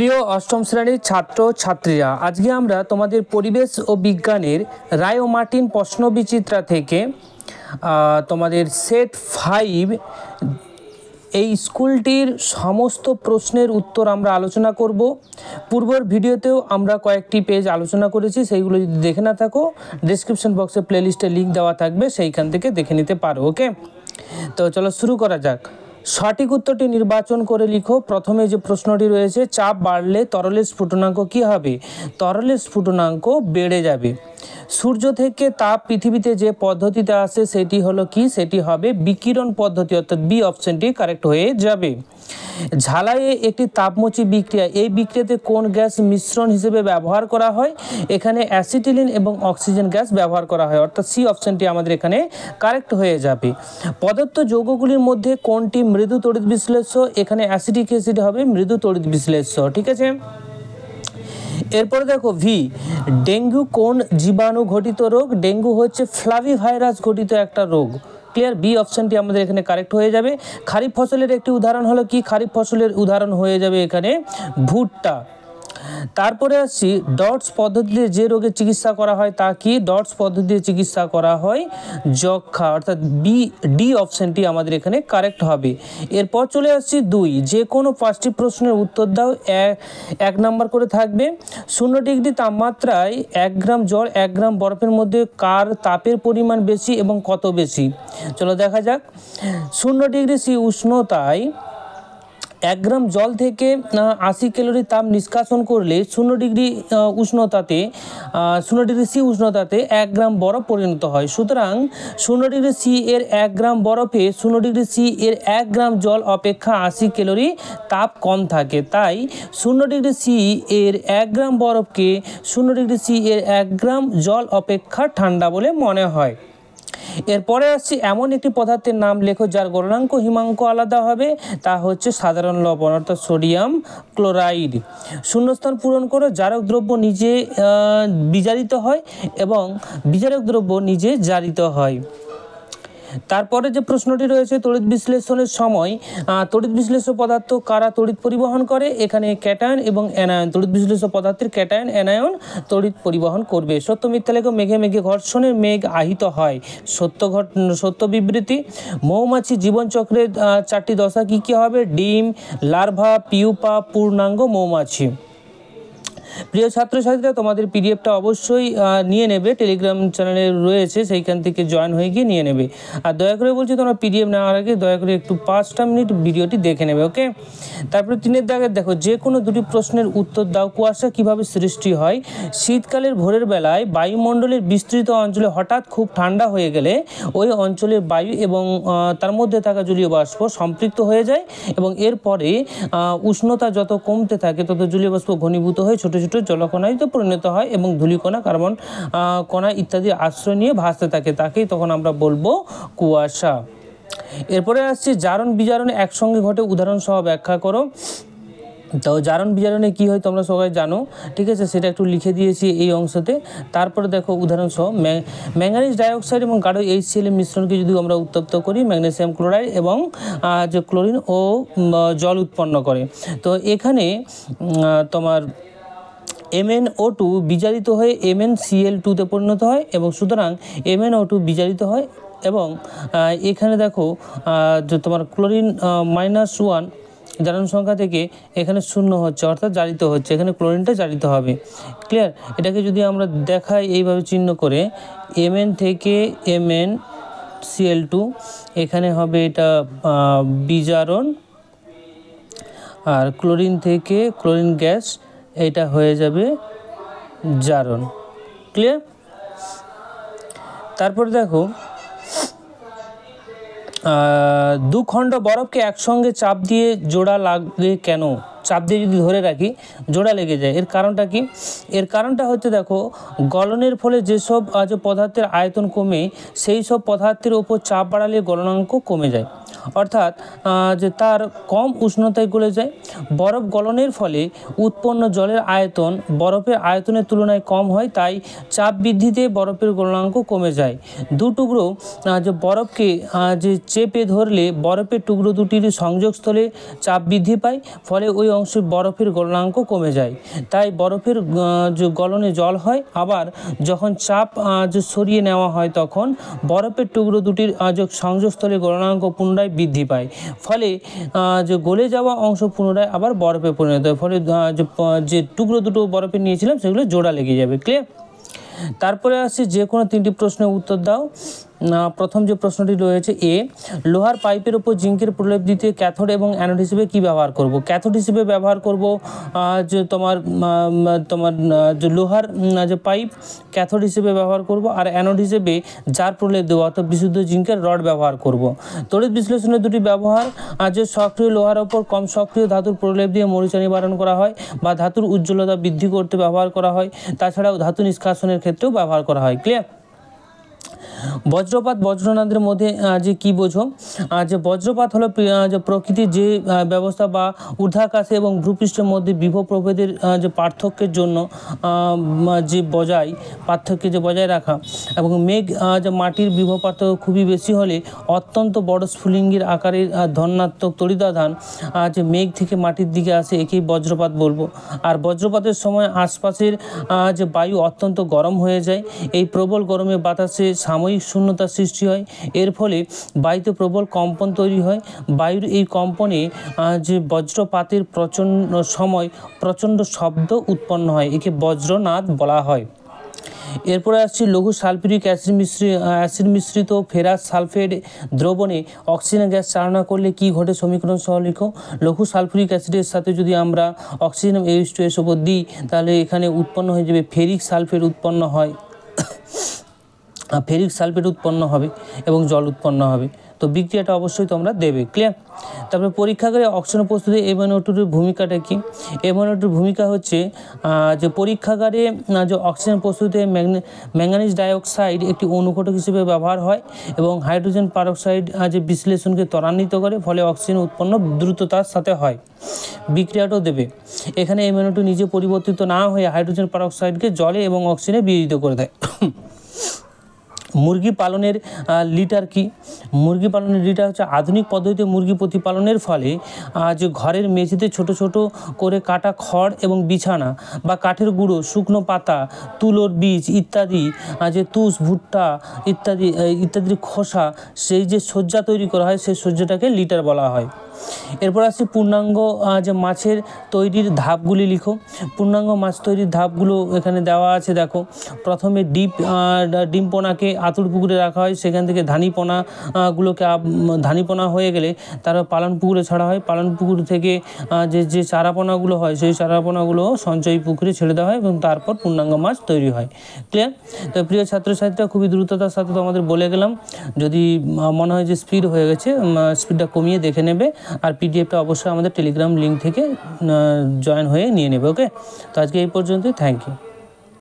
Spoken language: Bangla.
প্রিয় অষ্টম শ্রেণীর ছাত্র ছাত্রীরা আজকে আমরা তোমাদের পরিবেশ ও বিজ্ঞানের রায় ও মার্টিন প্রশ্নবিচিত্রা থেকে তোমাদের সেট ফাইভ এই স্কুলটির সমস্ত প্রশ্নের উত্তর আমরা আলোচনা করব পূর্বর ভিডিওতেও আমরা কয়েকটি পেজ আলোচনা করেছি সেইগুলো যদি দেখে না থাকো ডিসক্রিপশন বক্সে প্লেলিস্টে লিঙ্ক দেওয়া থাকবে সেইখান থেকে দেখে নিতে পারো ওকে তো চলো শুরু করা যাক সঠিক উত্তরটি নির্বাচন করে লিখো প্রথমে যে প্রশ্নটি রয়েছে চাপ বাড়লে তরলের স্ফুটনাঙ্ক কী হবে তরলের স্ফুটনাঙ্ক বেড়ে যাবে সূর্য থেকে তাপ পৃথিবীতে যে পদ্ধতিতে আসে সেটি হলো কি সেটি হবে বিকিরণ পদ্ধতি অর্থাৎ বি অপশনটি কারেক্ট হয়ে যাবে ঝালাইয়ে একটি তাপমোচী বিক্রিয়া এই বিক্রিয়াতে কোন গ্যাস মিশ্রণ হিসেবে ব্যবহার করা হয় এখানে অ্যাসিটিলিন এবং অক্সিজেন গ্যাস ব্যবহার করা হয় অর্থাৎ সি অপশনটি আমাদের এখানে কারেক্ট হয়ে যাবে পদার্থ যৌগগুলির মধ্যে কোনটি মৃদু তড়িৎ বিশ্লেষ্য এখানে অ্যাসিডিক অ্যাসিড হবে মৃদু তড়িৎ বিশ্লেষ্য ঠিক আছে এরপরে দেখো ভি ডেঙ্গু কোন জীবাণু ঘটিত রোগ ডেঙ্গু হচ্ছে ফ্লাভি ভাইরাস ঘটিত একটা রোগ ক্লিয়ার বি অপশানটি আমাদের এখানে কারেক্ট হয়ে যাবে খারিফ ফসলের একটি উদাহরণ হলো কি খারিফ ফসলের উদাহরণ হয়ে যাবে এখানে ভুট্টা তারপরে আসছি ডটস পদ্ধতিতে যে রোগের চিকিৎসা করা হয় তা কি ডটস পদ্ধতিতে চিকিৎসা করা হয় যক্ষা অর্থাৎ বি ডি অপশানটি আমাদের এখানে কারেক্ট হবে এরপর চলে আসছি দুই যে কোনো পাঁচটি প্রশ্নের উত্তর দাও এক নাম্বার করে থাকবে শূন্য ডিগ্রি তাপমাত্রায় এক গ্রাম জল এক গ্রাম বরফের মধ্যে কার তাপের পরিমাণ বেশি এবং কত বেশি চলো দেখা যাক শূন্য ডিগ্রি সি উষ্ণতায় এক গ্রাম জল থেকে আশি ক্যালোরি তাপ নিষ্কাশন করলে শূন্য ডিগ্রি উষ্ণতাতে শূন্য ডিগ্রি সি উষ্ণতাতে এক গ্রাম বরফ পরিণত হয় সুতরাং শূন্য ডিগ্রি সি এর এক গ্রাম বরফে শূন্য ডিগ্রি সি এর এক গ্রাম জল অপেক্ষা আশি ক্যালোরি তাপ কম থাকে তাই শূন্য ডিগ্রি সি এর এক গ্রাম বরফকে শূন্য ডিগ্রি সি এর এক গ্রাম জল অপেক্ষা ঠান্ডা বলে মনে হয় এরপরে আসছে এমন একটি পদার্থের নাম লেখো যার গলনাঙ্ক হিমাঙ্ক আলাদা হবে তা হচ্ছে সাধারণ লবণ অর্থাৎ সোডিয়াম ক্লোরাইড শূন্যস্থান পূরণ করো জারক দ্রব্য নিজে বিজারিত হয় এবং বিজারক দ্রব্য নিজে জারিত হয় তারপরে যে প্রশ্নটি রয়েছে তড়িৎ বিশ্লেষণের সময় তড়িৎ বিশ্লেষক পদার্থ কারা তড়িৎ পরিবহন করে এখানে ক্যাটায়ন এবং অ্যানায়ন তড়িৎ বিশ্লেষ্য পদার্থের ক্যাটায়ন অ্যানায়ন তড়িৎ পরিবহন করবে সত্য মিথ্যালেখ মেঘে মেঘে ঘর্ষণের মেঘ আহিত হয় সত্য ঘট সত্য বিবৃতি মৌমাছি জীবনচক্রের চারটি দশা কী কী হবে ডিম লার্ভা পিউপা পূর্ণাঙ্গ মৌমাছি প্রিয় ছাত্রছাত্রীরা তোমাদের পিডিএফটা অবশ্যই নিয়ে নেবে টেলিগ্রাম চ্যানেলে রয়েছে সেইখান থেকে জয়েন হয়ে গিয়ে নিয়ে নেবে আর দয়া করে বলছি তোমরা পিডিএফ নেওয়ার আগে দয়া করে একটু পাঁচটা মিনিট ভিডিওটি দেখে নেবে ওকে তারপরে তিনের দাগে দেখো যে কোনো দুটি প্রশ্নের উত্তর দাও কুয়াশা কীভাবে সৃষ্টি হয় শীতকালের ভোরের বেলায় বায়ুমণ্ডলের বিস্তৃত অঞ্চলে হঠাৎ খুব ঠান্ডা হয়ে গেলে ওই অঞ্চলের বায়ু এবং তার মধ্যে থাকা জলীয় বাষ্প সম্পৃক্ত হয়ে যায় এবং এরপরে উষ্ণতা যত কমতে থাকে তত জলীয় বাষ্প ঘনীভূত হয়ে ছোটো ছোট জলকণায় তো পরিণত হয় এবং ধুলিকণা কার্বন কণা ইত্যাদি আশ্রয় নিয়ে ভাসতে থাকে তাকেই তখন আমরা বলবো কুয়াশা এরপরে আসছে জারণ বিজারণ একসঙ্গে ঘটে উদাহরণ সহ ব্যাখ্যা করো তো জারণ বিজারণে কি হয় তোমরা সবাই জানো ঠিক আছে সেটা একটু লিখে দিয়েছি এই অংশতে তারপরে দেখো উদাহরণসহ ম্যাঙ্গানিজ ডাইঅক্সাইড এবং গাঢ় এইচ সিএলের মিশ্রণকে যদি আমরা উত্তপ্ত করি ম্যাগনেশিয়াম ক্লোরাইড এবং যে ক্লোরিন ও জল উৎপন্ন করে তো এখানে তোমার এমএন ও টু বিজারিত হয়ে এমএন এল টুতে পরিণত হয় এবং সুতরাং এমএন ও টু বিজারিত হয় এবং এখানে দেখো যে তোমার ক্লোরিন মাইনাস ওয়ান জারণ সংখ্যা থেকে এখানে শূন্য হচ্ছে অর্থাৎ জারিত হচ্ছে এখানে ক্লোরিনটা জারিত হবে ক্লিয়ার এটাকে যদি আমরা দেখাই এইভাবে চিহ্ন করে এমএন থেকে এমএন এল টু এখানে হবে এটা বিজারণ আর ক্লোরিন থেকে ক্লোরিন গ্যাস এটা হয়ে যাবে জারণ ক্লিয়ার তারপর দেখো দুখণ্ড বরফকে একসঙ্গে চাপ দিয়ে জোড়া লাগবে কেন চাপ দিয়ে যদি ধরে রাখি জোড়া লেগে যায় এর কারণটা কি এর কারণটা হচ্ছে দেখো গলনের ফলে যেসব আজ পদার্থের আয়তন কমে সেই সব পদার্থের ওপর চাপ বাড়ালে গলনাঙ্ক কমে যায় অর্থাৎ যে তার কম উষ্ণতায় গলে যায় বরফ গলনের ফলে উৎপন্ন জলের আয়তন বরফের আয়তনের তুলনায় কম হয় তাই চাপ বৃদ্ধিতে বরফের গলনাঙ্ক কমে যায় দু টুকরো যে বরফকে যে চেপে ধরলে বরফের টুকরো দুটির সংযোগস্থলে চাপ বৃদ্ধি পায় ফলে ওই অংশে বরফের গলনাঙ্ক কমে যায় তাই বরফের যে গলনে জল হয় আবার যখন চাপ যে সরিয়ে নেওয়া হয় তখন বরফের টুকরো দুটির সংযোগস্থলে গলনাঙ্ক পুনরায় বৃদ্ধি পায় ফলে যে গলে যাওয়া অংশ পুনরায় আবার বরফে পরিণত হয় ফলে যে টুকরো দুটো বরফে নিয়েছিলাম সেগুলো জোড়া লেগে যাবে ক্লিয়ার তারপরে আসছে যে কোনো তিনটি প্রশ্নের উত্তর দাও প্রথম যে প্রশ্নটি রয়েছে এ লোহার পাইপের ওপর জিঙ্কের প্রলেপ দিতে ক্যাথোড এবং অ্যানোড হিসেবে কী ব্যবহার করব ক্যাথোড হিসেবে ব্যবহার করব যে তোমার তোমার যে লোহার যে পাইপ ক্যাথোড হিসেবে ব্যবহার করব আর অ্যানোড হিসেবে যার প্রলেপ দেবো অর্থাৎ বিশুদ্ধ জিঙ্কের রড ব্যবহার করব তড়িৎ বিশ্লেষণের দুটি ব্যবহার যে সক্রিয় লোহার ওপর কম সক্রিয় ধাতুর প্রলেপ দিয়ে মরিচা নিবারণ করা হয় বা ধাতুর উজ্জ্বলতা বৃদ্ধি করতে ব্যবহার করা হয় তাছাড়াও ধাতু নিষ্কাশনের ক্ষেত্রেও ব্যবহার করা হয় ক্লিয়ার বজ্রপাত বজ্রনাদের মধ্যে যে কি বোঝো যে বজ্রপাত হলো যে প্রকৃতির যে ব্যবস্থা বা ঊর্ধ্বাকাশে এবং ভূপৃষ্ঠের মধ্যে বিভব প্রভেদের যে পার্থক্যের জন্য যে বজায় পার্থক্য যে বজায় রাখা এবং মেঘ যে মাটির বিভব পার্থক্য খুবই বেশি হলে অত্যন্ত বড় স্ফুলিঙ্গের আকারের ধনাত্মক তরিদাধান যে মেঘ থেকে মাটির দিকে আসে একেই বজ্রপাত বলবো আর বজ্রপাতের সময় আশপাশের যে বায়ু অত্যন্ত গরম হয়ে যায় এই প্রবল গরমে বাতাসে সাম সাময়িক শূন্যতা সৃষ্টি হয় এর ফলে বায়ুতে প্রবল কম্পন তৈরি হয় বায়ুর এই কম্পনে যে বজ্রপাতের প্রচণ্ড সময় প্রচণ্ড শব্দ উৎপন্ন হয় একে বজ্রনাদ বলা হয় এরপরে আসছি লঘু সালফিউরিক অ্যাসিড মিশ্রি অ্যাসিড মিশ্রিত ফেরাস সালফেট দ্রবণে অক্সিজেন গ্যাস চালনা করলে কি ঘটে সমীকরণ সহলিখ লঘু সালফিউরিক অ্যাসিডের সাথে যদি আমরা অক্সিজেন এইচ টু এস ওপর দিই তাহলে এখানে উৎপন্ন হয়ে যাবে ফেরিক সালফেট উৎপন্ন হয় ফেরিক সালফেট উৎপন্ন হবে এবং জল উৎপন্ন হবে তো বিক্রিয়াটা অবশ্যই তোমরা দেবে ক্লিয়ার তারপরে পরীক্ষাগারে অক্সিজেন প্রস্তুতি এমনটুর ভূমিকাটা কি এমনটুর ভূমিকা হচ্ছে যে পরীক্ষাগারে যে অক্সিজেন প্রস্তুতিতে ম্যাঙ্গানিজ ডাইঅক্সাইড একটি অনুঘটক হিসেবে ব্যবহার হয় এবং হাইড্রোজেন পারক্সাইড যে বিশ্লেষণকে ত্বরান্বিত করে ফলে অক্সিজেন উৎপন্ন দ্রুততার সাথে হয় বিক্রিয়াটাও দেবে এখানে এমনটু নিজে পরিবর্তিত না হয়ে হাইড্রোজেন পারক্সাইডকে জলে এবং অক্সিজেনে বিয়োজিত করে দেয় মুরগি পালনের লিটার কি মুরগি পালনের লিটার হচ্ছে আধুনিক পদ্ধতিতে মুরগি প্রতিপালনের ফলে যে ঘরের মেঝেতে ছোট ছোট করে কাটা খড় এবং বিছানা বা কাঠের গুঁড়ো শুকনো পাতা তুলোর বীজ ইত্যাদি যে তুষ ভুট্টা ইত্যাদি ইত্যাদির খোসা সেই যে শয্যা তৈরি করা হয় সেই শয্যাটাকে লিটার বলা হয় এরপর আসছে পূর্ণাঙ্গ যে মাছের তৈরির ধাপগুলি লিখো পূর্ণাঙ্গ মাছ তৈরির ধাপগুলো এখানে দেওয়া আছে দেখো প্রথমে ডিপ ডিম পোনাকে আতুর পুকুরে রাখা হয় সেখান থেকে ধানি পোনাগুলোকে ধানি পোনা হয়ে গেলে তারপর পালন পুকুরে ছাড়া হয় পালন পুকুর থেকে যে যে চারাপোনাগুলো হয় সেই চারাপোনাগুলো সঞ্চয়ী পুকুরে ছেড়ে দেওয়া হয় এবং তারপর পূর্ণাঙ্গ মাছ তৈরি হয় ক্লিয়ার তো প্রিয় ছাত্রছাত্রীরা খুবই দ্রুততার সাথে তোমাদের বলে গেলাম যদি মনে হয় যে স্পিড হয়ে গেছে স্পিডটা কমিয়ে দেখে নেবে আর পিডিএফটা অবশ্যই আমাদের টেলিগ্রাম লিঙ্ক থেকে জয়েন হয়ে নিয়ে নেবে ওকে তো আজকে এই পর্যন্তই থ্যাংক ইউ